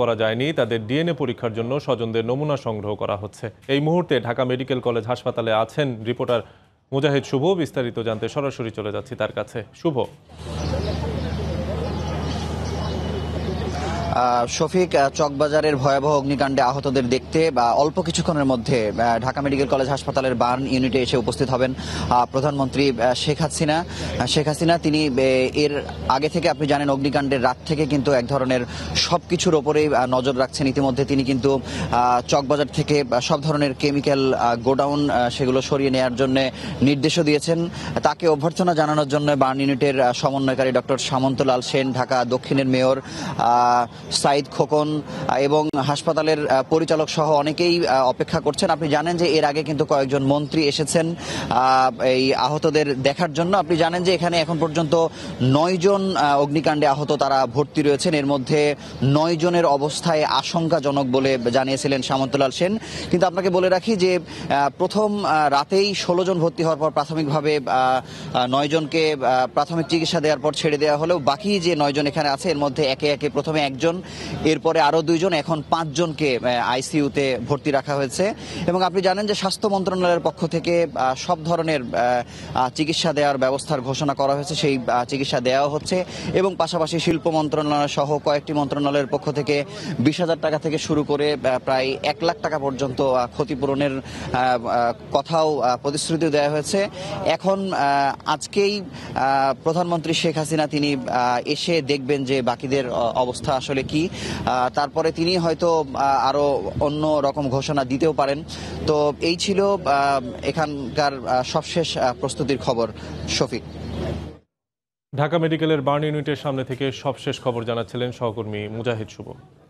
করা যায়নি তাদের ডিএনএ পরীক্ষার জন্য স্বজনদের নমুনা সংগ্রহ করা হচ্ছে এই মুহূর্তে ঢাকা মেডিকেল কলেজ হাসপাতালে আছেন রিপোর্টার মুজাহিদ শুভ বিস্তারিত জানতে সরাসরি চলে যাচ্ছি তার কাছে শুভ শফিক চকবাজারের ভয়াবহ অগ্নিকাণ্ডে আহতদের দেখতে বা অল্প কিছুক্ষণের মধ্যে ঢাকা মেডিকেল কলেজ হাসপাতালের বার্ন ইউনিটে এসে উপস্থিত হবেন প্রধানমন্ত্রী শেখ হাসিনা শেখ হাসিনা তিনি এর আগে থেকে আপনি জানেন অগ্নিকাণ্ডের রাত থেকে কিন্তু এক ধরনের সব কিছুর ওপরেই নজর রাখছেন ইতিমধ্যে তিনি কিন্তু চকবাজার থেকে সব ধরনের কেমিক্যাল গোডাউন সেগুলো সরিয়ে নেওয়ার জন্য নির্দেশও দিয়েছেন তাকে অভ্যর্থনা জানানোর জন্য বার্ন ইউনিটের সমন্বয়কারী ডক্টর সামন্তলাল সেন ঢাকা দক্ষিণের মেয়র সাইদ খোকন এবং হাসপাতালের পরিচালক সহ অনেকেই অপেক্ষা করছেন আপনি জানেন যে এর আগে কিন্তু কয়েকজন মন্ত্রী এসেছেন এই আহতদের দেখার জন্য আপনি জানেন যে এখানে এখন পর্যন্ত নয় জন অগ্নিকাণ্ডে আহত তারা ভর্তি রয়েছেন এর মধ্যে নয় জনের অবস্থায় আশঙ্কাজনক বলে জানিয়েছিলেন সামন্তলাল সেন কিন্তু আপনাকে বলে রাখি যে প্রথম রাতেই ষোলো জন ভর্তি হওয়ার পর প্রাথমিকভাবে নয়জনকে প্রাথমিক চিকিৎসা দেওয়ার পর ছেড়ে দেওয়া হলেও বাকি যে নয়জন এখানে আছে এর মধ্যে একে একে প্রথমে একজন এরপরে আরও দুইজন এখন পাঁচজনকে আইসিইউতে ভর্তি রাখা হয়েছে এবং আপনি জানেন যে স্বাস্থ্য মন্ত্রণালয়ের পক্ষ থেকে সব ধরনের চিকিৎসা দেওয়ার ব্যবস্থার ঘোষণা করা হয়েছে সেই চিকিৎসা দেওয়া হচ্ছে এবং পাশাপাশি শিল্প মন্ত্রণালয় সহ কয়েকটি মন্ত্রণালয়ের পক্ষ থেকে বিশ হাজার টাকা থেকে শুরু করে প্রায় এক লাখ টাকা পর্যন্ত ক্ষতিপূরণের কথাও প্রতিশ্রুতি দেওয়া হয়েছে এখন আজকেই প্রধানমন্ত্রী শেখ হাসিনা তিনি এসে দেখবেন যে বাকিদের অবস্থা আসলে কি তারপরে তিনি হয়তো আরো অন্য রকম ঘোষণা দিতেও পারেন তো এই ছিল এখানকার সবশেষ প্রস্তুতির খবর শফিক ঢাকা মেডিকেলের বার্ন ইউনিটের সামনে থেকে সবশেষ খবর জানাচ্ছিলেন সহকর্মী মুজাহিদ শুভ